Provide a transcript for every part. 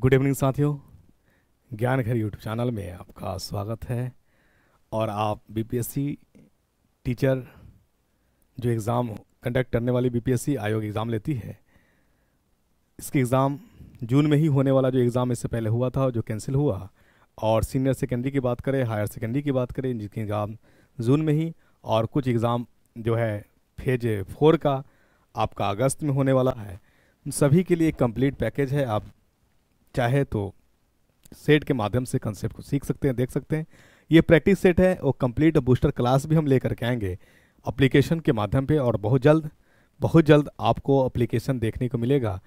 good evening साथियों ज्ञान घर यूट्यूब चैनल में आपका स्वागत है और आप बीपीएससी टीचर जो एग्ज़ाम कंडक्ट करने वाली बीपीएससी आयोग एग्ज़ाम लेती है इसके एग्ज़ाम जून में ही होने वाला जो एग्ज़ाम इससे पहले हुआ था जो कैंसिल हुआ और सीनियर सेकेंडरी की बात करें हायर सेकेंडरी की बात करें जिसके एग्ज़ाम जून में ही और कुछ एग्ज़ाम जो है फेज फोर का आपका अगस्त में होने वाला है सभी के लिए एक कम्प्लीट पैकेज है आप चाहे तो सेट के माध्यम से कंसेप्ट को सीख सकते हैं देख सकते हैं ये प्रैक्टिस सेट है और कंप्लीट बूस्टर क्लास भी हम लेकर के आएंगे अप्लीकेशन के माध्यम पे और बहुत जल्द बहुत जल्द आपको अप्लीकेशन देखने को मिलेगा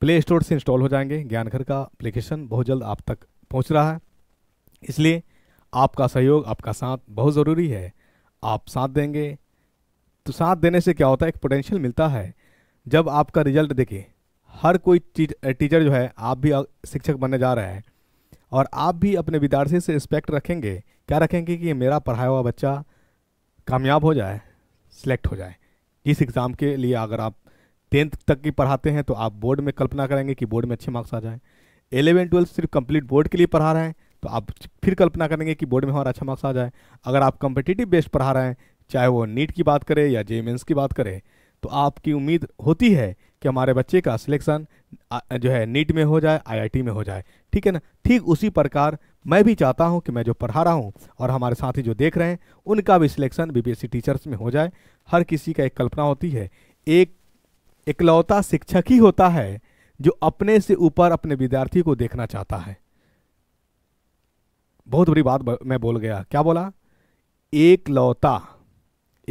प्ले स्टोर से इंस्टॉल हो जाएंगे ज्ञानघर का अप्लीकेशन बहुत जल्द आप तक पहुँच रहा है इसलिए आपका सहयोग आपका साथ बहुत ज़रूरी है आप साथ देंगे तो साथ देने से क्या होता है एक पोटेंशियल मिलता है जब आपका रिजल्ट देखें हर कोई टीचर जो है आप भी शिक्षक बनने जा रहे हैं और आप भी अपने विद्यार्थी से रिस्पेक्ट रखेंगे क्या रखेंगे कि मेरा पढ़ाया हुआ बच्चा कामयाब हो जाए सिलेक्ट हो जाए इस एग्ज़ाम के लिए अगर आप टेंथ तक की पढ़ाते हैं तो आप बोर्ड में कल्पना करेंगे कि बोर्ड में अच्छे मार्क्स आ जाएँ एलेवन ट्वेल्थ सिर्फ कंप्लीट बोर्ड के लिए पढ़ा रहे हैं तो आप फिर कल्पना करेंगे कि बोर्ड में हमारा अच्छा मार्क्स आ जाए अगर आप कम्पिटिटिव बेस्ड पढ़ा रहे हैं चाहे वो नीट की बात करें या जे की बात करें तो आपकी उम्मीद होती है कि हमारे बच्चे का सिलेक्शन जो है नीट में हो जाए आईआईटी में हो जाए ठीक है ना ठीक उसी प्रकार मैं भी चाहता हूं कि मैं जो पढ़ा रहा हूं और हमारे साथी जो देख रहे हैं उनका भी सिलेक्शन बीबीएससी टीचर्स में हो जाए हर किसी का एक कल्पना होती है एक इकलौता शिक्षक ही होता है जो अपने से ऊपर अपने विद्यार्थी को देखना चाहता है बहुत बड़ी बात मैं बोल गया क्या बोला एक लौता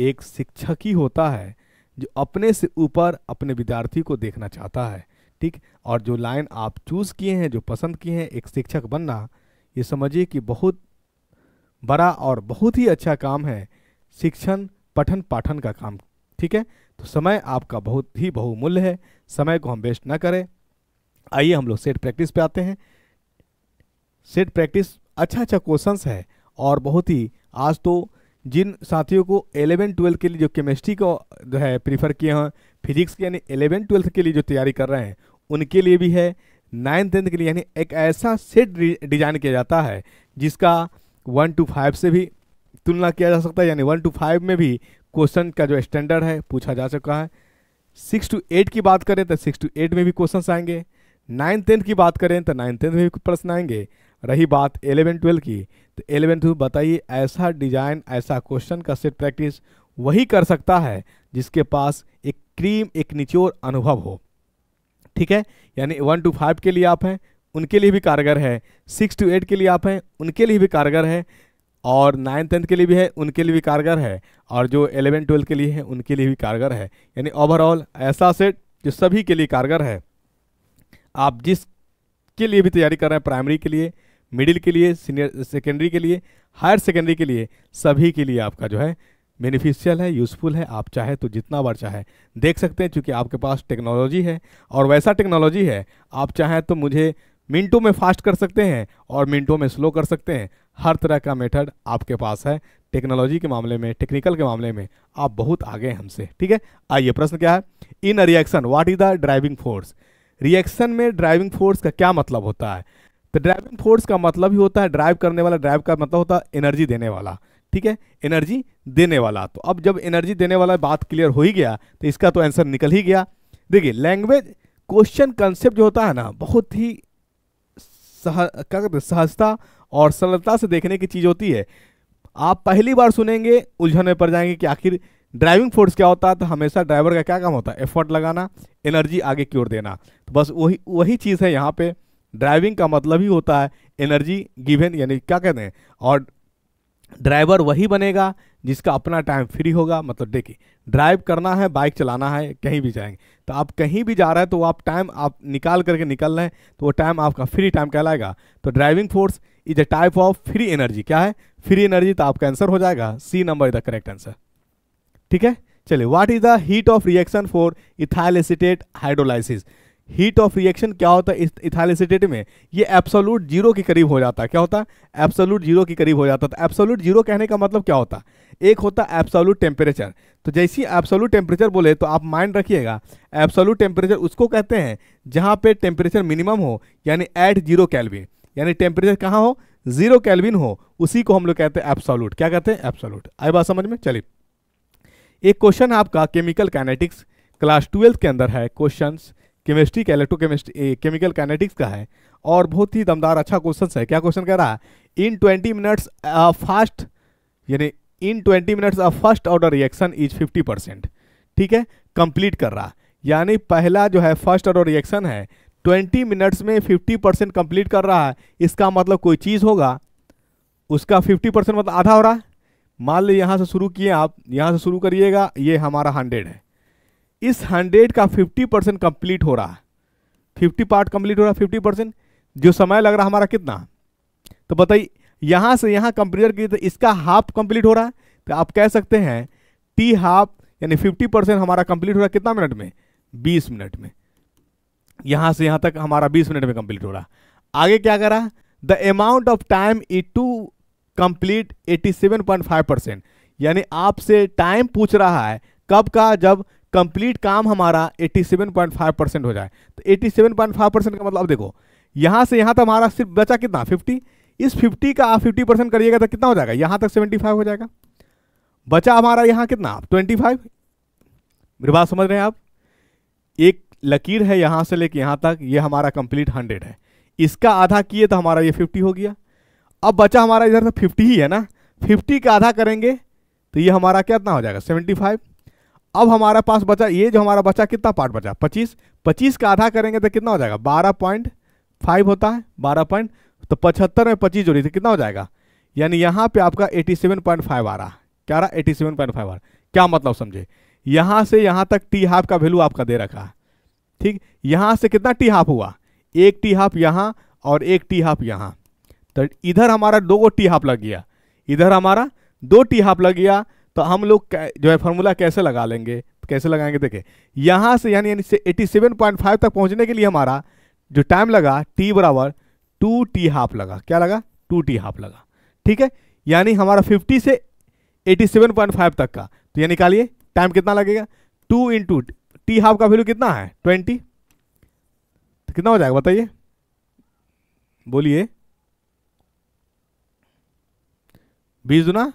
एक शिक्षक ही होता है जो अपने से ऊपर अपने विद्यार्थी को देखना चाहता है ठीक और जो लाइन आप चूज़ किए हैं जो पसंद किए हैं एक शिक्षक बनना ये समझिए कि बहुत बड़ा और बहुत ही अच्छा काम है शिक्षण पठन पाठन का काम ठीक है तो समय आपका बहुत ही बहुमूल्य है समय को हम वेस्ट ना करें आइए हम लोग सेट प्रैक्टिस पे आते हैं सेट प्रैक्टिस अच्छा अच्छा क्वेश्चंस है और बहुत ही आज तो जिन साथियों को एलेवन ट्वेल्थ के लिए जो केमिस्ट्री को जो है प्रीफर किए हैं फिजिक्स के यानी एलेवन ट्वेल्थ के लिए जो तैयारी कर रहे हैं उनके लिए भी है नाइन्थ टेंथ के लिए यानी एक ऐसा सेट डिजाइन किया जाता है जिसका वन टू फाइव से भी तुलना किया जा सकता है यानी वन टू फाइव में भी क्वेश्चन का जो स्टैंडर्ड है पूछा जा चुका है सिक्स टू एट की बात करें तो सिक्स टू एट में भी क्वेश्चन आएंगे नाइन्थ टेंथ की बात करें तो नाइन्थ टेंथ में भी प्रश्न आएंगे रही बात एलेवन ट्वेल्थ की तो एलेवेंथ बताइए ऐसा डिजाइन ऐसा क्वेश्चन का सेट प्रैक्टिस वही कर सकता है जिसके पास एक क्रीम एक निचोर अनुभव हो ठीक है यानी वन टू फाइव के लिए आप हैं उनके लिए भी कारगर है सिक्स टू एट के लिए आप हैं उनके लिए भी कारगर है और नाइन्थ टेंथ के लिए भी है उनके लिए भी कारगर है और जो एलेवेंथ ट्वेल्थ के लिए है उनके लिए भी कारगर है यानी ओवरऑल ऐसा सेट जो सभी के लिए कारगर है आप जिसके लिए भी तैयारी कर रहे हैं प्राइमरी के लिए मिडिल के लिए सीनियर सेकेंडरी के लिए हायर सेकेंडरी के लिए सभी के लिए आपका जो है बेनिफिशियल है यूज़फुल है आप चाहे तो जितना बार चाहे देख सकते हैं क्योंकि आपके पास टेक्नोलॉजी है और वैसा टेक्नोलॉजी है आप चाहें तो मुझे मिनटों में फास्ट कर सकते हैं और मिनटों में स्लो कर सकते हैं हर तरह का मेथड आपके पास है टेक्नोलॉजी के मामले में टेक्निकल के मामले में आप बहुत आगे हैं हमसे ठीक है आइए प्रश्न क्या है in reaction what is the driving force reaction में ड्राइविंग फोर्स का क्या मतलब होता है तो ड्राइविंग फोर्स का मतलब ही होता है ड्राइव करने वाला ड्राइव का मतलब होता है एनर्जी देने वाला ठीक है एनर्जी देने वाला तो अब जब एनर्जी देने वाला बात क्लियर हो ही गया तो इसका तो आंसर निकल ही गया देखिए लैंग्वेज क्वेश्चन कंसेप्ट जो होता है ना बहुत ही सह क्या कहते हैं सहजता और सरलता से देखने की चीज़ होती है आप पहली बार सुनेंगे उलझन में पड़ जाएंगे कि आखिर ड्राइविंग फोर्स क्या होता है तो हमेशा ड्राइवर का क्या काम होता है एफर्ट लगाना एनर्जी आगे की ओर देना तो बस वही वही चीज़ है यहाँ पे ड्राइविंग का मतलब ही होता है एनर्जी गिवन यानी क्या कहते हैं और ड्राइवर वही बनेगा जिसका अपना टाइम फ्री होगा मतलब देखिए ड्राइव करना है बाइक चलाना है कहीं भी जाएंगे तो आप कहीं भी जा रहे हैं तो आप टाइम आप निकाल करके निकल रहे हैं तो वो टाइम आपका फ्री टाइम कहलाएगा तो driving force is a type of free energy क्या है फ्री एनर्जी तो आपका आंसर हो जाएगा C number is the correct answer ठीक है चलिए what is the heat of reaction for ethyl acetate hydrolysis heat of reaction क्या होता है इथालिसिटेट में ये एब्सोलूट जीरो के करीब हो जाता है क्या होता है एब्सोलूट जीरो के करीब हो जाता है एप्सोलूट जीरो तो कहने का मतलब क्या होता है एक होता है टेम्परेचर तो जैसी एप्सोलूट टेम्परेचर बोले तो आप माइंड रखिएगा एब्सोलूट टेम्परेचर उसको कहते हैं जहाँ पे टेम्परेचर मिनिमम हो यानी एट जीरो कैलविन यानी टेम्परेचर कहाँ हो जीरो कैलविन हो उसी को हम लोग कहते हैं एब्सोल्यूट क्या कहते हैं एब्सोलूट आई बात समझ में चलिए एक क्वेश्चन आपका केमिकल कैनेटिक्स क्लास ट्वेल्थ के अंदर है क्वेश्चंस केमिस्ट्री का केमिस्ट्री केमिकल कैनेटिक्स का है और बहुत ही दमदार अच्छा क्वेश्चन है क्या क्वेश्चन कह रहा है इन ट्वेंटी मिनट्स फास्ट यानी in twenty minutes a first order reaction is fifty percent ठीक है कंप्लीट कर रहा यानी पहला जो है फर्स्ट ऑर्डर रिएक्शन है ट्वेंटी मिनट्स में फिफ्टी परसेंट कंप्लीट कर रहा है इसका मतलब कोई चीज़ होगा उसका फिफ्टी परसेंट मतलब आधा हो रहा है मान लो यहाँ से शुरू किए आप यहाँ से शुरू करिएगा ये हमारा हंड्रेड है इस हंड्रेड का फिफ्टी परसेंट कंप्लीट हो रहा है फिफ्टी पार्ट कंप्लीट हो रहा है फिफ्टी परसेंट जो समय लग रहा हमारा कितना तो बताइए यहाँ से यहाँ कंप्लीट की तो इसका हाफ कंप्लीट हो रहा है तो आप कह सकते हैं टी हाफ यानी फिफ्टी परसेंट हमारा कंप्लीट हो रहा है कितना मिनट में बीस मिनट में यहाँ से यहाँ तक हमारा बीस मिनट में कंप्लीट हो रहा आगे क्या करा द अमाउंट ऑफ टाइम ई टू कंप्लीट एटी यानी आपसे टाइम पूछ रहा है कब का जब कंप्लीट काम हमारा 87.5 परसेंट हो जाए तो 87.5 परसेंट का मतलब अब देखो यहाँ से यहाँ तक हमारा सिर्फ बचा कितना 50 इस 50 का आप 50 परसेंट करिएगा तो कितना हो जाएगा यहाँ तक 75 हो जाएगा बचा हमारा यहाँ कितना 25 मेरी बात समझ रहे हैं आप एक लकीर है यहाँ से लेके यहाँ तक ये यह हमारा कंप्लीट हंड्रेड है इसका आधा किए तो हमारा ये फिफ्टी हो गया अब बचा हमारा इधर से फिफ्टी ही है ना फिफ्टी का आधा करेंगे तो ये हमारा कितना हो जाएगा सेवेंटी फाइव अब हमारा पास बचा ये जो हमारा बचा कितना पार्ट बचा पच्चीस पच्चीस का आधा करेंगे तो कितना हो जाएगा बारह पॉइंट फाइव होता है बारह पॉइंट तो पचहत्तर में पच्चीस जोड़ी थी कितना हो जाएगा यानी यहाँ पे आपका एटी सेवन पॉइंट फाइव आ रहा है क्या रहा एटी सेवन पॉइंट फाइव आ रहा क्या मतलब समझे यहाँ से यहाँ तक टी हाफ का वैल्यू आपका दे रखा है ठीक यहाँ से कितना टी हाफ हुआ एक टी हाफ यहाँ और एक टी हाफ यहाँ तो इधर हमारा दो टी हाफ लग गया इधर हमारा दो टी हाफ लग गया तो हम लोग जो है फॉर्मूला कैसे लगा लेंगे कैसे लगाएंगे देखें यहाँ से यानी यानी एटी सेवन पॉइंट फाइव तक पहुँचने के लिए हमारा जो टाइम लगा टी बराबर टू टी हाफ लगा क्या लगा टू टी हाफ लगा ठीक है यानी हमारा फिफ्टी से एटी सेवन पॉइंट फाइव तक का तो ये निकालिए टाइम कितना लगेगा टू इंटू टी हाफ का वैल्यू कितना है ट्वेंटी तो कितना हो जाएगा बताइए बोलिए बीस दुना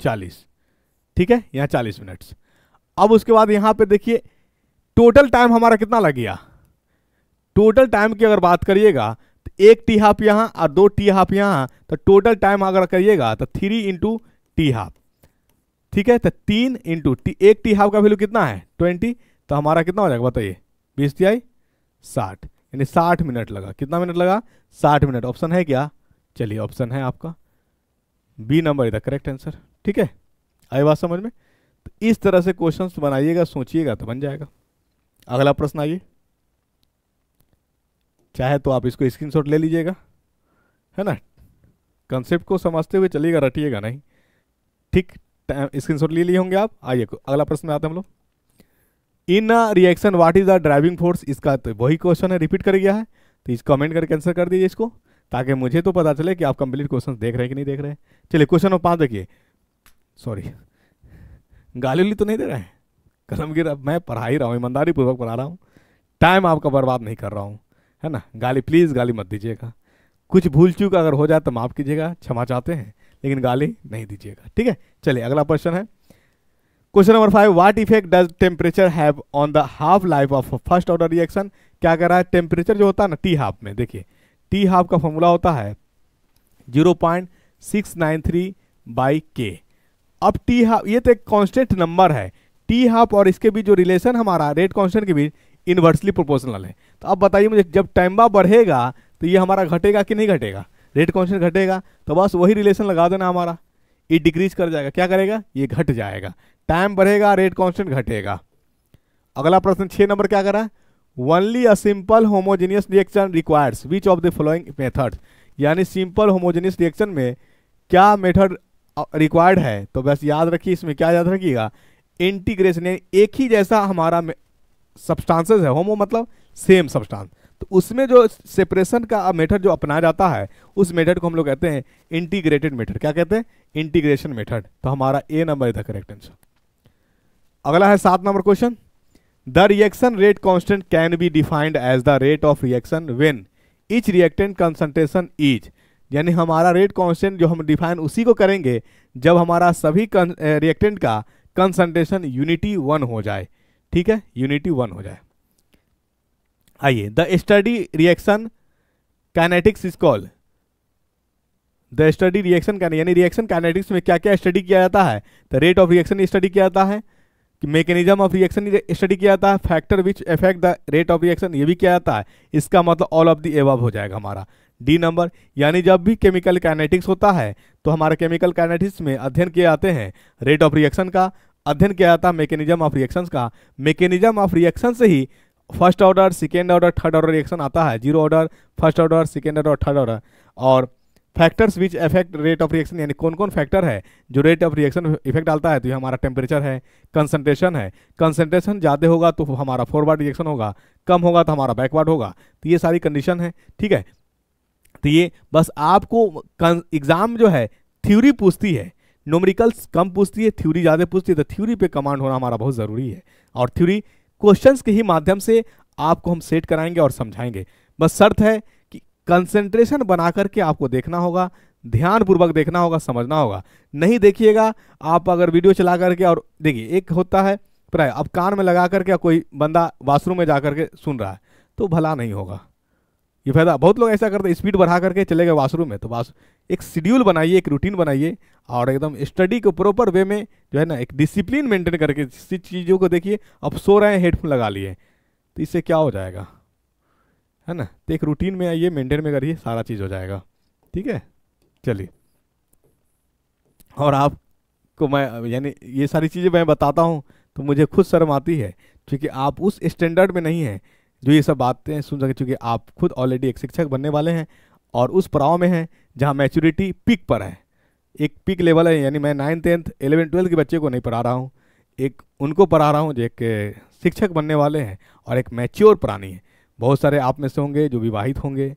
चालीस ठीक है यहाँ चालीस मिनट्स अब उसके बाद यहाँ पे देखिए टोटल टाइम हमारा कितना लग गया टोटल टाइम की अगर बात करिएगा तो एक टी हाफ यहाँ और दो टी हाफ यहाँ तो टोटल टाइम अगर करिएगा तो थ्री इंटू टी हाफ ठीक है तो तीन इंटू टी एक टी हाफ का वैल्यू कितना है ट्वेंटी तो हमारा कितना हो जाएगा बताइए बीस टी आई साठ यानी साठ मिनट लगा कितना मिनट लगा साठ मिनट ऑप्शन है क्या चलिए ऑप्शन है आपका बी नंबर इधर करेक्ट आंसर ठीक है आई बात समझ में तो इस तरह से क्वेश्चंस बनाइएगा सोचिएगा तो बन जाएगा अगला प्रश्न आइए चाहे तो आप इसको स्क्रीनशॉट ले लीजिएगा है ना कंसेप्ट को समझते हुए चलिएगा रटिएगा नहीं ठीक स्क्रीनशॉट ले लिए होंगे आप आइए अगला प्रश्न में आते हम लोग in reaction what is the driving force इसका तो वही क्वेश्चन है रिपीट कर गया है तो इस कमेंट करके आंसर कर दीजिए इसको ताकि मुझे तो पता चले कि आप कंप्लीट क्वेश्चन देख रहे हैं कि नहीं देख रहे हैं चलिए क्वेश्चन नंबर पाँच देखिए सॉरी गाली उली तो नहीं दे रहे हैं कलम गिर अब मैं पढ़ा ही रहा हूँ ईमानदारी पूर्वक पढ़ा रहा हूँ टाइम आपका बर्बाद नहीं कर रहा हूँ है ना गाली प्लीज़ गाली मत दीजिएगा कुछ भूल चूक अगर हो जाए तो माफ़ कीजिएगा क्षमा चाहते हैं लेकिन गाली नहीं दीजिएगा ठीक है चलिए अगला क्वेश्चन है question number five what effect does temperature have on the half life of first order reaction क्या कह रहा है टेम्परेचर जो होता है ना टी हाफ में देखिए टी हाफ का फॉर्मूला होता है zero point six nine three by K अब टी हाफ ये तो एक कॉन्स्टेंट नंबर है टी हाफ और इसके बीच जो रिलेशन हमारा रेट कॉन्स्टेंट के बीच इन्वर्सली प्रोपोर्शनल है तो अब बताइए मुझे जब टैम्बा बढ़ेगा तो ये हमारा घटेगा कि नहीं घटेगा रेट कॉन्स्टेंट घटेगा तो बस वही रिलेशन लगा देना हमारा ये डिक्रीज कर जाएगा क्या करेगा ये घट जाएगा टाइम बढ़ेगा रेट कॉन्स्टेंट घटेगा अगला प्रश्न छः नंबर क्या करा only a simple homogeneous reaction requires which of the following methods यानी सिंपल होमोजेनियस रिएक्शन में क्या मेथड रिक्वायर्ड है तो बस याद रखिए इसमें क्या याद रखिएगा इंटीग्रेशन एक ही जैसा हमारा सब्सटेंसेस है होमो मतलब सेम सब्सटेंस तो उसमें जो सेपरेशन का मेथड जो अपनाया जाता है उस मेथड को हम लोग कहते हैं इंटीग्रेटेड मेथड क्या कहते हैं इंटीग्रेशन मेथड तो हमारा ए नंबर इधर करेक्ट आंसर अगला है सात number question the reaction rate constant can be defined as the rate of reaction when each reactant concentration is यानी हमारा रेट कॉन्स्टेंट जो हम डिफाइन उसी को करेंगे जब हमारा सभी रिएक्टेंट का कंसंट्रेशन यूनिटी वन हो जाए ठीक है यूनिटी वन हो जाए आइए the study reaction kinetics is call the study reaction यानी रिएक्शन कैनेटिक्स में क्या क्या स्टडी किया जाता है the rate of reaction study किया जाता है मैकेनिज्म ऑफ रिएक्शन स्टडी किया जाता है factor which effect the rate of reaction ये भी किया जाता है इसका मतलब ऑल ऑफ द एवब हो जाएगा हमारा डी नंबर यानी जब भी केमिकल काइनेटिक्स होता है तो हमारे केमिकल काइनेटिक्स में अध्ययन किए जाते हैं रेट ऑफ रिएक्शन का अध्ययन किया जाता है मैकेनिज्म ऑफ रिएक्शन का मैकेनिज्म ऑफ रिएक्शन से ही first order second order third order reaction आता है zero order first order second order third order और factors which effect rate of reaction यानी कौन कौन फैक्टर है जो रेट ऑफ रिएक्शन इफेक्ट डालता है तो ये हमारा टेम्परेचर है कंसनट्रेशन है कंसनट्रेशन ज़्यादा होगा तो हमारा फॉरवर्ड रिएक्शन होगा कम होगा तो हमारा बैकवर्ड होगा तो ये सारी कंडीशन है ठीक है तो ये बस आपको एग्जाम जो है थ्योरी पूछती है नोमरिकल्स कम पूछती है थ्योरी ज़्यादा पूछती है तो थ्योरी पे कमांड होना हमारा बहुत ज़रूरी है और थ्योरी क्वेश्चंस के ही माध्यम से आपको हम सेट कराएंगे और समझाएंगे बस शर्त है कि कंसेंट्रेशन बना करके आपको देखना होगा ध्यानपूर्वक देखना होगा समझना होगा नहीं देखिएगा आप अगर वीडियो चला करके और देखिए एक होता है प्राय अब कान में लगा करके कोई बंदा वाशरूम में जा करके सुन रहा है तो भला नहीं होगा ये फायदा बहुत लोग ऐसा करते स्पीड बढ़ा करके चले गए वाशरूम में तो वाश एक शेड्यूल बनाइए एक रूटीन बनाइए और एकदम स्टडी को प्रॉपर वे में जो है ना एक डिसिप्लिन मेंटेन करके इस चीज़ों को देखिए अब सो रहे हैं हेडफोन लगा लिए तो इससे क्या हो जाएगा है ना तो एक रूटीन में आइए मेंटेन में करिए सारा चीज़ हो जाएगा ठीक है चलिए और आपको मैं यानी ये सारी चीज़ें मैं बताता हूँ तो मुझे खुद शर्म आती है क्योंकि आप उस स्टैंडर्ड में नहीं हैं जो ये सब बातें सुन सके चूँकि आप खुद ऑलरेडी एक शिक्षक बनने वाले हैं और उस पड़ाव में हैं जहाँ मैच्योरिटी पिक पर है एक पिक लेवल है यानी मैं नाइन्थ टेंथ एलेवन ट्वेल्थ के बच्चे को नहीं पढ़ा रहा हूँ एक उनको पढ़ा रहा हूँ जो एक शिक्षक बनने वाले हैं और एक मैच्योर प्राणी है बहुत सारे आप में से होंगे जो विवाहित होंगे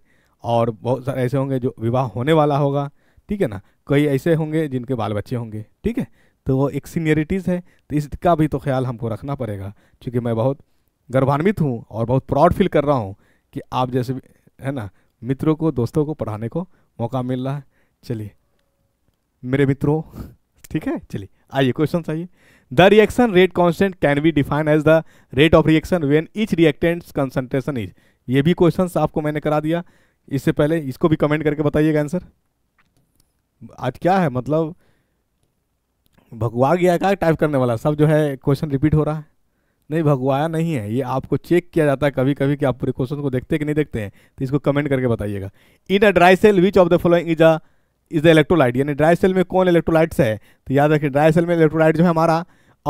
और बहुत सारे ऐसे होंगे जो विवाह होने वाला होगा ठीक है ना कई ऐसे होंगे जिनके बाल बच्चे होंगे ठीक है तो वो एक सीनियरिटीज़ है तो इसका भी तो ख्याल हमको रखना पड़ेगा क्योंकि मैं बहुत गर्वान्वित हूँ और बहुत प्राउड फील कर रहा हूँ कि आप जैसे है ना मित्रों को दोस्तों को पढ़ाने को मौका मिल रहा है चलिए मेरे मित्रों ठीक है चलिए आइए क्वेश्चन आइए the reaction rate constant can be define as the rate of reaction when each reactant concentration is ये भी क्वेश्चन आपको मैंने करा दिया इससे पहले इसको भी कमेंट करके बताइएगा आंसर आज क्या है मतलब भगवा गया का टाइप करने वाला सब जो है क्वेश्चन रिपीट हो रहा है नहीं भगवाया नहीं है ये आपको चेक किया जाता है कभी कभी कि आप पूरे क्वेश्चन को देखते कि नहीं देखते हैं तो इसको कमेंट करके बताइएगा in a dry cell which of the following is a is the electrolyte यानी ड्राई सेल में कौन इलेक्ट्रोलाइट्स है तो याद रखिए ड्राई सेल में इलेक्ट्रोलाइट जो है हमारा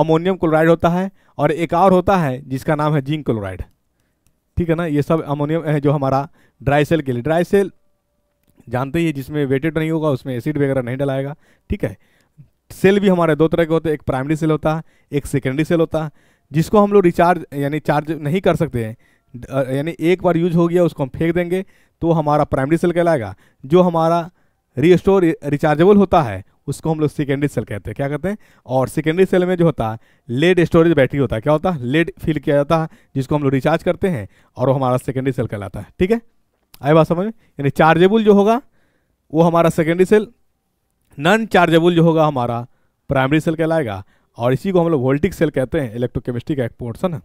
अमोनियम क्लोराइड होता है और एक और होता है जिसका नाम है जिंक क्लोराइड ठीक है ना ये सब अमोनियम है जो हमारा ड्राई सेल के लिए ड्राई सेल जानते ही जिसमें वेटेड नहीं होगा उसमें एसिड वगैरह नहीं डलाएगा ठीक है सेल भी हमारे दो तरह के होते हैं एक प्राइमरी सेल होता है एक सेकेंडरी सेल होता है जिसको हम लोग रिचार्ज यानी चार्ज नहीं कर सकते हैं यानी एक बार यूज हो गया उसको हम फेंक देंगे तो हमारा प्राइमरी सेल कहलाएगा जो हमारा रीस्टोर रिचार्जेबल होता है उसको हम लोग सेकेंडरी सेल कहते हैं क्या कहते हैं और सेकेंडरी सेल में जो होता है लेड स्टोरेज बैटरी होता है क्या होता है लेड फिल किया जाता है जिसको हम लोग रिचार्ज करते हैं और वो हमारा सेकेंडरी सेल कहलाता है ठीक है आई बात समझ में यानी चार्जेबल जो होगा वो हमारा सेकेंडरी सेल नॉन चार्जेबल जो होगा हमारा प्राइमरी सेल कहलाएगा और इसी को हम लोग वोल्टिक सेल कहते हैं इलेक्ट्रोकेमिस्ट्री का एक पोर्सन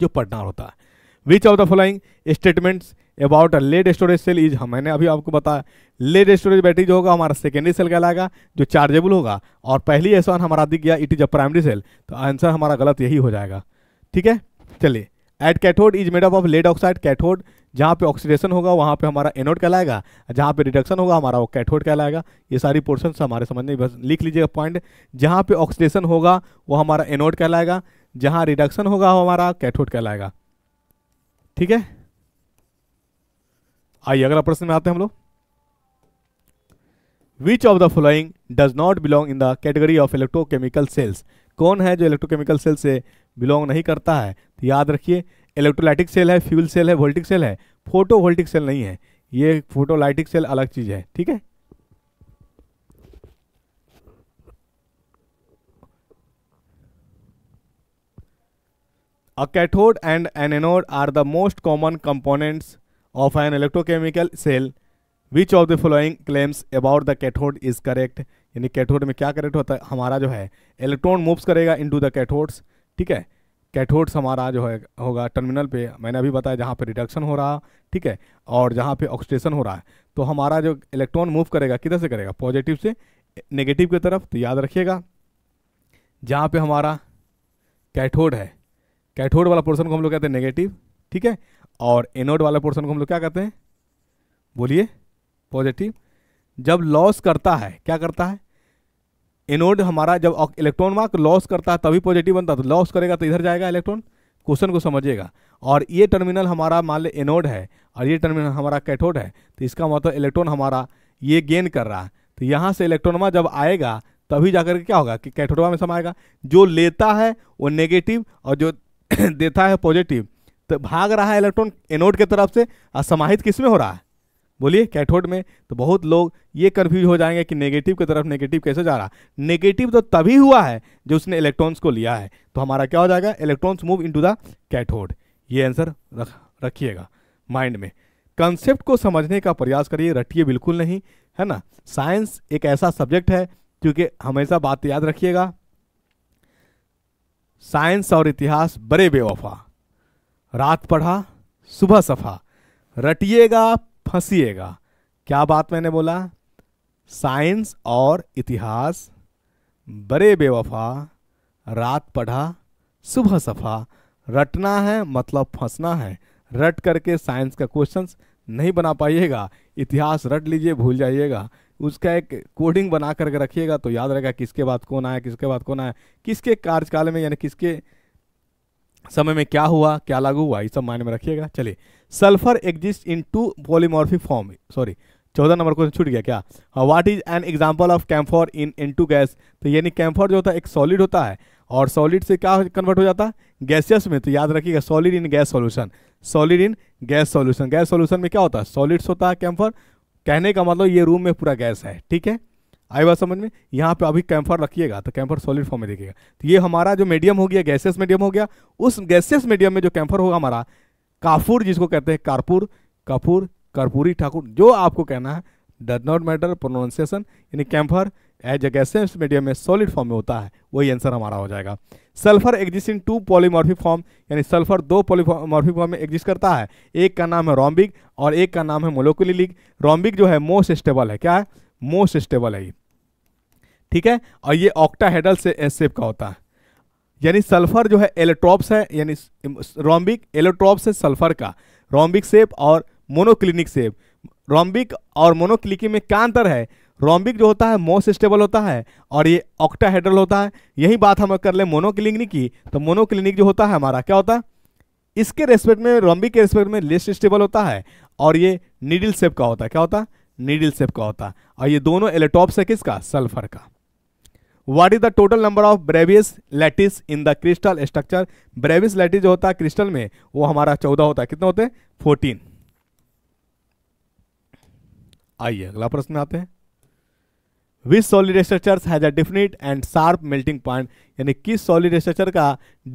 जो पटना होता है which of the following statements about a lead storage cell is मैंने अभी आपको बताया लेड स्टोरेज बैटरी जो होगा हमारा सेकेंडरी सेल कहलाएगा जो चार्जेबल होगा और पहली एहसान हमारा दिख गया it is a primary cell तो आंसर हमारा गलत यही हो जाएगा ठीक है चलिए at cathode is made up of lead oxide cathode जहाँ पे ऑक्सीडेशन होगा वहाँ पे हमारा एनोड कहलाएगा जहाँ पे रिडक्शन होगा हमारा वो कैथोड कहलाएगा ये सारी पोर्शन हमारे समझ में बस लिख लीजिएगा पॉइंट जहाँ पे ऑक्सीडेशन होगा वो हमारा एनोड कहलाएगा जहाँ रिडक्शन होगा वो हमारा कैथोड कहलाएगा ठीक है आइए अगला प्रश्न में आते हैं हम लोग which of the following does not belong in the category of electrochemical cells कौन है जो इलेक्ट्रोकेमिकल सेल्स से बिलोंग नहीं करता है तो याद रखिए इलेक्ट्रोलाइटिक सेल है फ्यूल सेल है वोल्टिक सेल है फोटो वोल्टिक सेल नहीं है ये फोटोलाइटिक सेल अलग चीज है ठीक है a cathode and an anode are the most common components of an electrochemical cell which of the following claims about the cathode is correct यानी कैथोड में क्या करेक्ट होता है हमारा जो है इलेक्ट्रॉन मूव्स करेगा इनटू द कैथोड्स ठीक है कैथोड्स हमारा जो है होगा टर्मिनल पे मैंने अभी बताया जहाँ पे रिडक्शन हो रहा ठीक है और जहाँ पे ऑक्सीडेशन हो रहा है तो हमारा जो इलेक्ट्रॉन मूव करेगा किधर से करेगा पॉजिटिव से नेगेटिव की तरफ तो याद रखिएगा जहाँ पे हमारा कैथोड है कैथोड वाला पोर्सन को हम लोग कहते हैं नेगेटिव ठीक है और एनोड वाला पोर्सन को हम लोग क्या कहते हैं बोलिए पॉजिटिव जब लॉस करता है क्या करता है एनोड हमारा जब इलेक्ट्रॉन मार्क लॉस करता है तभी पॉजिटिव बनता है तो लॉस करेगा तो इधर जाएगा इलेक्ट्रॉन क्वेश्चन को समझिएगा और ये टर्मिनल हमारा मान लें एनोड है और ये टर्मिनल हमारा कैथोड है तो इसका मतलब इलेक्ट्रॉन हमारा ये गेन कर रहा है तो यहाँ से इलेक्ट्रॉनमा जब आएगा तभी जाकर करके क्या होगा कि कैथोडवा में समाएगा जो लेता है वो नेगेटिव और जो देता है पॉजिटिव तो भाग रहा है इलेक्ट्रॉन एनोड की तरफ से और समाहित किस में हो रहा है बोलिए कैथोड में तो बहुत लोग ये कन्फ्यूज हो जाएंगे कि नेगेटिव की तरफ नेगेटिव कैसे जा रहा नेगेटिव तो तभी हुआ है जो उसने इलेक्ट्रॉन्स को लिया है तो हमारा क्या हो जाएगा electrons move into the cathode ये आंसर रख रखिएगा माइंड में कंसेप्ट को समझने का प्रयास करिए रटिए बिल्कुल नहीं है ना साइंस एक ऐसा सब्जेक्ट है क्योंकि हमेशा बात याद रखिएगा साइंस और इतिहास बड़े बेवफा रात पढ़ा सुबह सफा रटिएगा फंसीएगा क्या बात मैंने बोला साइंस और इतिहास बड़े बेवफा रात पढ़ा सुबह सफा रटना है मतलब फंसना है रट करके साइंस का क्वेश्चंस नहीं बना पाइएगा इतिहास रट लीजिए भूल जाइएगा उसका एक कोडिंग बना करके रखिएगा तो याद रहेगा किसके बाद कौन आया किसके बाद कौन आया किसके कार्यकाल में यानी किसके समय में क्या हुआ क्या लागू हुआ ये सब मायने में रखिएगा चलिए sulphur exist in two polymorphic form sorry चौदह नंबर क्वेश्चन छूट गया क्या what is an example of camphor in N two gas तो यानी कैम्फर जो होता है एक सॉलिड होता है और सॉलिड से क्या कन्वर्ट हो जाता है गैसियस में तो याद रखिएगा solid in gas solution solid in gas solution gas solution में क्या होता है सॉलिड्स होता है कैम्फर कहने का मतलब ये रूम में पूरा गैस है ठीक है आई बात समझ में यहाँ पे अभी कैम्फर रखिएगा तो कैम्फर सॉलिड फॉर्म में देखिएगा तो ये हमारा जो मीडियम हो गया गैसियस मीडियम हो गया उस गैसियस मीडियम में जो कैम्फर होगा हमारा काफूर जिसको कहते हैं कारपुर कपूर कर्पूरी ठाकुर जो आपको कहना है डज नॉट मैटर प्रोनाउंसिएशन यानी कैम्फर एज एगेसेंस मीडियम में सॉलिड फॉर्म में होता है वही आंसर हमारा हो जाएगा sulphur exist in two polymorphic form यानी सल्फर दो पॉलीमॉर्फिक फॉर्म में एग्जिस्ट करता है एक का नाम है रॉम्बिक और एक का नाम है मोलोकुलिलिक रॉम्बिक जो है मोस्ट स्टेबल है क्या है मोस्ट स्टेबल है ये ठीक है और ये ऑक्टा हेडल से एस का होता है यानी सल्फर जो है एलेट्रॉप्स है यानी रोम्बिक एलेट्रॉप्स है सल्फर का रोम्बिक सेप और मोनोक्लिनिक सेप रोम्बिक और मोनोक्लिकी में क्या अंतर है रोम्बिक जो होता है मोस्ट स्टेबल होता है और ये ऑक्टाहेड्रल होता है यही बात हम कर ले मोनोक्लिनिक की तो मोनोक्लिनिक जो होता है हमारा क्या होता है इसके रेस्पेक्ट में रोम्बिक के रेस्पेक्ट में लेस स्टेबल होता है और ये निडिल सेप का होता है क्या होता है निडिल सेप का होता है और ये दोनों एलेटॉप्स है किसका सल्फर का what is the total number of Bravais lattice in the crystal structure Bravais lattice जो होता है क्रिस्टल में वो हमारा चौदह होता है कितना होते हैं फोर्टीन आइए अगला प्रश्न आते हैं which solid structure has a definite and sharp melting point यानी किस सॉलिड स्ट्रक्चर का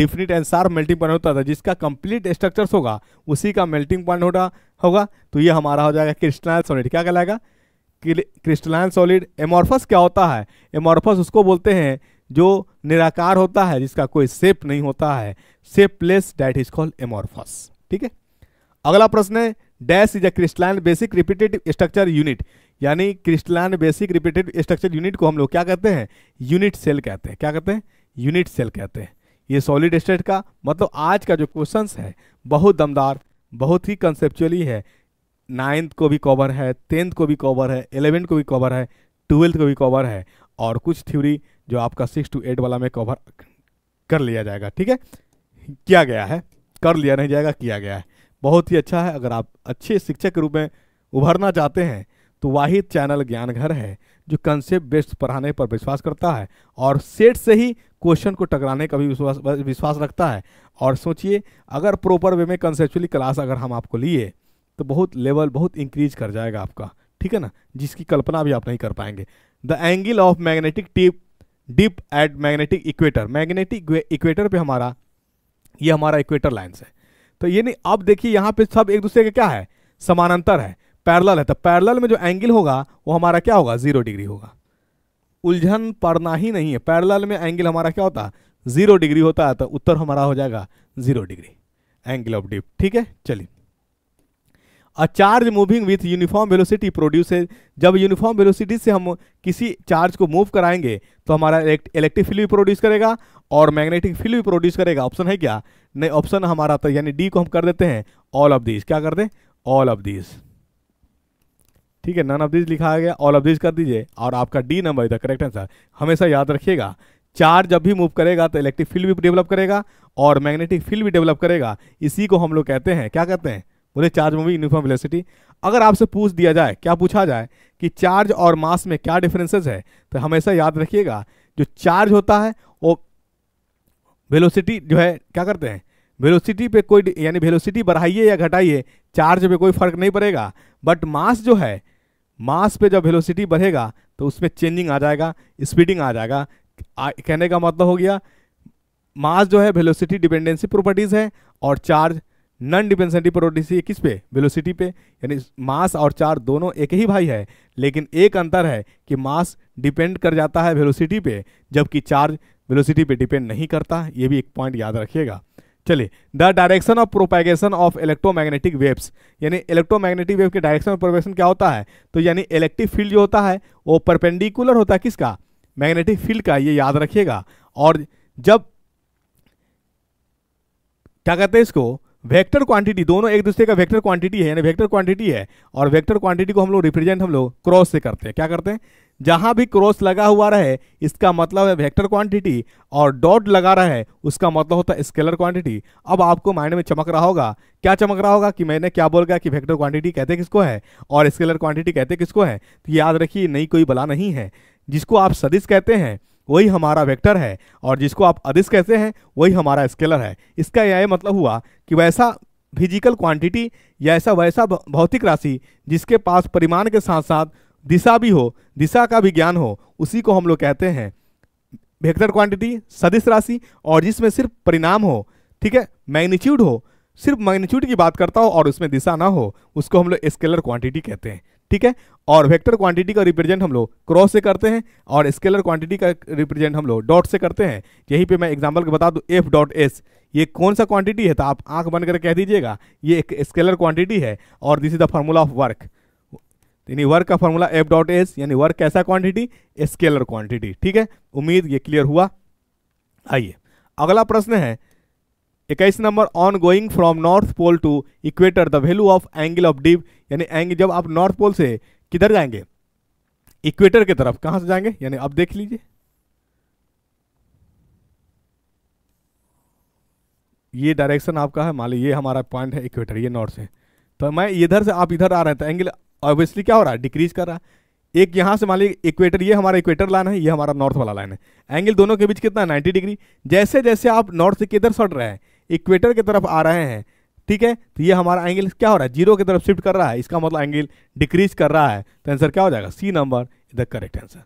definite and sharp melting point होता था जिसका कंप्लीट स्ट्रक्चर होगा उसी का मेल्टिंग पॉइंट होगा होगा तो ये हमारा हो जाएगा क्रिस्टलाइन सॉलिड क्या कहलाएगा क्रिस्टलाइन सॉलिड एमॉर्फस क्या होता है एमॉर्फस उसको बोलते हैं जो निराकार होता है जिसका कोई सेप नहीं होता है place that is called amorphous ठीक है अगला प्रश्न है dash is a crystalline basic repetitive structure unit यानी crystalline basic repetitive structure unit को हम लोग क्या कहते हैं यूनिट सेल कहते हैं क्या कहते हैं यूनिट सेल कहते हैं ये सॉलिड स्टेट का मतलब आज का जो क्वेश्चन है बहुत दमदार बहुत ही कंसेप्चुअली है नाइन्थ को भी कवर है टेंथ को भी कवर है एलेवेंथ को भी कवर है ट्वेल्थ को भी कवर है और कुछ थ्योरी जो आपका सिक्स टू एट वाला में कवर कर लिया जाएगा ठीक है किया गया है कर लिया नहीं जाएगा किया गया है बहुत ही अच्छा है अगर आप अच्छे शिक्षक के रूप में उभरना चाहते हैं तो वाहिद चैनल ज्ञान घर है जो कंसेप्ट बेस्ड पढ़ाने पर विश्वास करता है और सेट से ही क्वेश्चन को टकराने का भी विश्वास विश्वास रखता है और सोचिए अगर प्रॉपर वे में कंसेप्चुअली क्लास अगर हम आपको लिए तो बहुत लेवल बहुत इंक्रीज कर जाएगा आपका ठीक है ना जिसकी कल्पना भी आप नहीं कर पाएंगे the angle of magnetic tip dip at magnetic equator magnetic equator पे हमारा ये हमारा इक्वेटर लाइन्स है तो ये नहीं अब देखिए यहाँ पे सब एक दूसरे का क्या है समानांतर है पैरल है तो पैरल में जो एंगल होगा वो हमारा क्या होगा जीरो डिग्री होगा उलझन पड़ना ही नहीं है पैरल में एंगल हमारा क्या होता है जीरो डिग्री होता है तो उत्तर हमारा हो जाएगा zero degree angle of dip ठीक है चलिए a charge moving with uniform velocity produce जब यूनिफॉर्म वेलोसिटी से हम किसी चार्ज को मूव कराएंगे तो हमारा इलेक्ट्रिक फील्ड भी प्रोड्यूस करेगा और मैग्नेटिक फील्ड भी प्रोड्यूस करेगा ऑप्शन है क्या नहीं ऑप्शन हमारा था तो यानी डी को हम कर देते हैं ऑल ऑफ दिस क्या कर दें ऑल ऑफ दिस ठीक है नन ऑफ दिस लिखा गया ऑल ऑफ दिस कर दीजिए और आपका डी नंबर इधर करेक्ट आंसर हमेशा याद रखिएगा चार्ज जब भी मूव करेगा तो इलेक्ट्रिक फील्ड भी डेवलप करेगा और मैग्नेटिक फील्ड भी डेवलप करेगा इसी को हम लोग कहते हैं क्या कहते हैं बोले चार्ज मूविंग यूनिफॉर्म वेलोसिटी अगर आपसे पूछ दिया जाए क्या पूछा जाए कि चार्ज और मास में क्या डिफरेंसेस है तो हमेशा याद रखिएगा जो चार्ज होता है वो वेलोसिटी जो है क्या करते हैं वेलोसिटी पे कोई यानी वेलोसिटी बढ़ाइए या घटाइए चार्ज पे कोई फर्क नहीं पड़ेगा बट मास जो है मास पे जब वेलोसिटी बढ़ेगा तो उसमें चेंजिंग आ जाएगा स्पीडिंग आ जाएगा आ, कहने का मतलब हो गया मास जो है वेलोसिटी डिपेंडेंसी प्रॉपर्टीज़ है और चार्ज नॉन डिपेंसेंटी प्रोडिस किस पे वेलोसिटी पे यानी मास और चार दोनों एक ही भाई है लेकिन एक अंतर है कि मास डिपेंड कर जाता है वेलोसिटी पे जबकि चार्ज वेलोसिटी पे डिपेंड नहीं करता ये भी एक पॉइंट याद रखिएगा चलिए the direction of propagation of electromagnetic waves यानी इलेक्ट्रोमैग्नेटिक वेव के डायरेक्शन ऑफ प्रोपेगेशन क्या होता है तो यानी इलेक्ट्रिक फील्ड जो होता है वो परपेंडिकुलर होता है किसका मैग्नेटिक फील्ड का ये याद रखिएगा और जब क्या कहते हैं इसको वेक्टर क्वांटिटी दोनों एक दूसरे का वेक्टर क्वांटिटी है यानी वेक्टर क्वांटिटी है और वेक्टर क्वांटिटी को हम लोग रिप्रेजेंट हम लोग क्रॉस से करते हैं क्या करते हैं जहां भी क्रॉस लगा हुआ रहे इसका मतलब है वेक्टर क्वांटिटी और डॉट लगा रहा है उसका मतलब होता है स्केलर क्वांटिटी अब आपको माइंड में चमक रहा होगा क्या चमक रहा होगा कि मैंने क्या बोल गया कि वेक्टर क्वांटिटी कहते किसको है और स्केलर क्वांटिटी कहते किसको है तो याद रखिए नहीं कोई बला नहीं है जिसको आप सदिश कहते हैं वही हमारा वेक्टर है और जिसको आप अदिश कहते हैं वही हमारा स्केलर है इसका यह मतलब हुआ कि वैसा फिजिकल क्वांटिटी या ऐसा वैसा भौतिक राशि जिसके पास परिमाण के साथ साथ दिशा भी हो दिशा का भी ज्ञान हो उसी को हम लोग कहते हैं वेक्टर क्वांटिटी सदिश राशि और जिसमें सिर्फ परिणाम हो ठीक है मैग्नीट्यूड हो सिर्फ मैग्नीट्यूड की बात करता हो और उसमें दिशा ना हो उसको हम लोग स्केलर क्वांटिटी कहते हैं ठीक है और वेक्टर क्वांटिटी का रिप्रेजेंट हम लोग क्रॉस से करते हैं और स्केलर क्वांटिटी का रिप्रेजेंट हम लोग डॉट से करते हैं यहीं पे मैं एग्जांपल के बता दूं एफ डॉट एस ये कौन सा क्वांटिटी है तो आप आंख बंद कर कह दीजिएगा ये एक स्केलर क्वांटिटी है और this is the formula of work यानी वर्क का फार्मूला एफ डॉट एस यानी वर्क कैसा क्वांटिटी स्केलर क्वांटिटी ठीक है उम्मीद ये क्लियर हुआ आइए अगला प्रश्न है इक्कीस number on going from north pole to equator the value of angle of dip यानी एंगल जब आप नॉर्थ पोल से किधर जाएंगे इक्वेटर की तरफ कहां से जाएंगे यानी अब देख लीजिए ये डायरेक्शन आपका है मान ली ये हमारा पॉइंट है इक्वेटर ये नॉर्थ से तो मैं इधर से आप इधर आ रहे थे एंगल ऑब्वियसली क्या हो रहा है डिक्रीज कर रहा है एक यहां से मान लीजिए इक्वेटर ये हमारा इक्वेटर लाइन है ये हमारा नॉर्थ वाला लाइन है एंगल दोनों के बीच कितना है नाइन्टी डिग्री जैसे जैसे आप नॉर्थ से किधर सड़ रहे हैं इक्वेटर की तरफ आ रहे हैं ठीक है तो ये हमारा एंगल क्या हो रहा है जीरो की तरफ शिफ्ट कर रहा है इसका मतलब एंगल डिक्रीज कर रहा है तो आंसर क्या हो जाएगा C number is the correct answer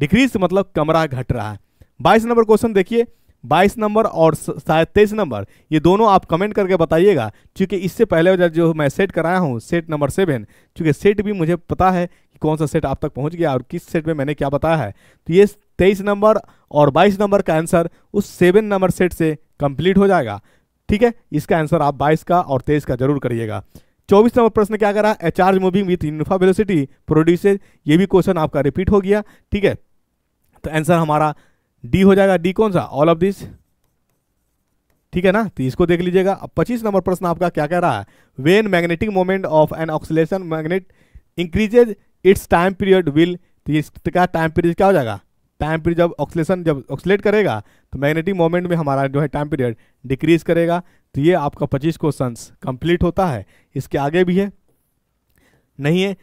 decrease मतलब कमरा घट रहा है बाईस नंबर क्वेश्चन देखिए बाईस नंबर और शायद तेईस नंबर ये दोनों आप कमेंट करके बताइएगा क्योंकि इससे पहले जो मैं सेट कराया हूँ सेट नंबर सेवन क्योंकि सेट भी मुझे पता है कि कौन सा सेट आप तक पहुँच गया और किस सेट में मैंने क्या बताया है तो ये तेईस नंबर और बाईस नंबर का आंसर उस सेवन नंबर सेट से कंप्लीट हो जाएगा ठीक है इसका आंसर आप बाईस का और तेईस का जरूर करिएगा चौबीस नंबर प्रश्न क्या करा a charge moving with uniform velocity produce ये भी क्वेश्चन आपका रिपीट हो गया ठीक है तो आंसर हमारा डी हो जाएगा डी कौन सा ऑल ऑफ दिस ठीक है ना तो इसको देख लीजिएगा अब पच्चीस नंबर प्रश्न आपका क्या कह रहा है when magnetic moment of an oscillation magnet increases its time period will तो इसका टाइम पीरियड क्या हो जाएगा टाइम पीरियड जब ऑक्सीलेशन जब ऑक्सीलेट करेगा तो मैग्नेटिक मोमेंट में हमारा जो है टाइम पीरियड डिक्रीज करेगा तो ये आपका 25 क्वेश्चंस कंप्लीट होता है इसके आगे भी है नहीं है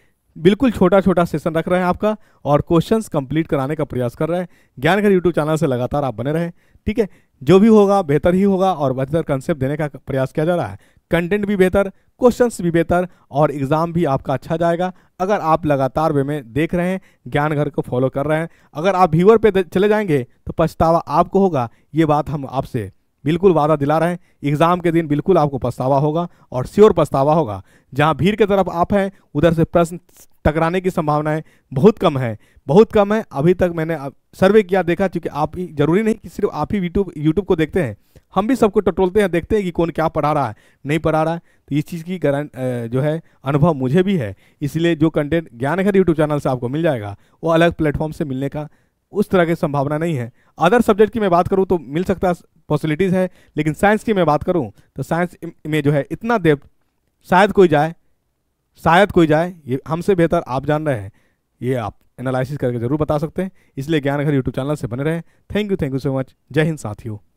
बिल्कुल छोटा छोटा सेशन रख रहे हैं आपका और क्वेश्चंस कंप्लीट कराने का प्रयास कर रहे हैं ज्ञान घर यूट्यूब चैनल से लगातार आप बने रहें ठीक है जो भी होगा बेहतर ही होगा और बेहतर कंसेप्ट देने का प्रयास किया जा रहा है कंटेंट भी बेहतर क्वेश्चंस भी बेहतर और एग्ज़ाम भी आपका अच्छा जाएगा अगर आप लगातार वे में देख रहे हैं ज्ञान घर को फॉलो कर रहे हैं अगर आप व्यूअर पे चले जाएंगे तो पछतावा आपको होगा ये बात हम आपसे बिल्कुल वादा दिला रहे हैं एग्ज़ाम के दिन बिल्कुल आपको पछतावा होगा और श्योर पछतावा होगा जहाँ भीड़ की तरफ आप हैं उधर से प्रश्न टकराने की संभावनाएं बहुत कम है बहुत कम है अभी तक मैंने सर्वे किया देखा क्योंकि आप जरूरी नहीं कि सिर्फ आप ही यूट्यूब यूट्यूब को देखते हैं हम भी सबको टटोलते हैं देखते हैं कि कौन क्या पढ़ा रहा है नहीं पढ़ा रहा है तो इस चीज़ की जो है अनुभव मुझे भी है इसलिए जो कंटेंट ज्ञान घर यूट्यूब चैनल से आपको मिल जाएगा वो अलग प्लेटफॉर्म से मिलने का उस तरह की संभावना नहीं है अदर सब्जेक्ट की मैं बात करूँ तो मिल सकता है पॉसिबिलिटीज़ है लेकिन साइंस की मैं बात करूँ तो साइंस में जो है इतना देव शायद कोई जाए शायद कोई जाए ये हमसे बेहतर आप जान रहे हैं ये आप एनालिसिस करके जरूर बता सकते हैं इसलिए ज्ञान घर यूट्यूब चैनल से बने रहें thank you thank you so much Jai Hind साथियों